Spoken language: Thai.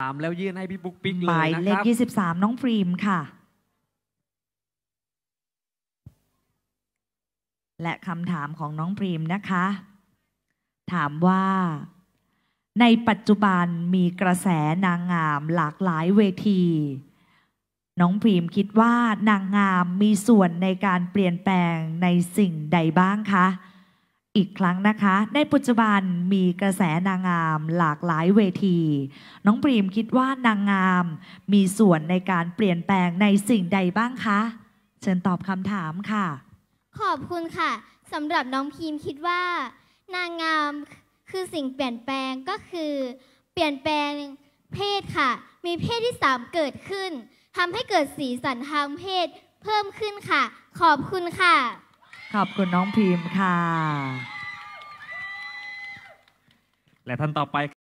สามแล้วยื่นให้พี่ปุ๊กปิ๊กเลยนะครับยี่สิบสามน้องฟรีมค่ะ และคำถามของน้องพรีมนะคะ ถามว่าในปัจจุบันมีกระแสนางงามหลากหลายเวที น้องพรีมคิดว่านางงามมีส่วนในการเปลี่ยนแปลงในสิ่งใดบ้างคะอีกครั้งนะคะ ในปัจจุบันมีกระแสนางงาม หลากหลายเวที น้องปรีมคิดว่า นางงาม มีส่วนในการเปลี่ยนแปลงในสิ่งใดบ้างคะเชิญตอบคำถามค่ะ ขอบคุณค่ะสำหรับน้องพีมคิดว่า นางงาม คือสิ่งเปลี่ยนแปลงก็คือ เปลี่ยนแปลง เพศค่ะ มีเพศที่สามเกิดขึ้นทำให้เกิดสีสันทางเพศ เพิ่มขึ้นค่ะ ขอบคุณค่ะขอบคุณน้องพิมพ์ค่ะ และท่านต่อไป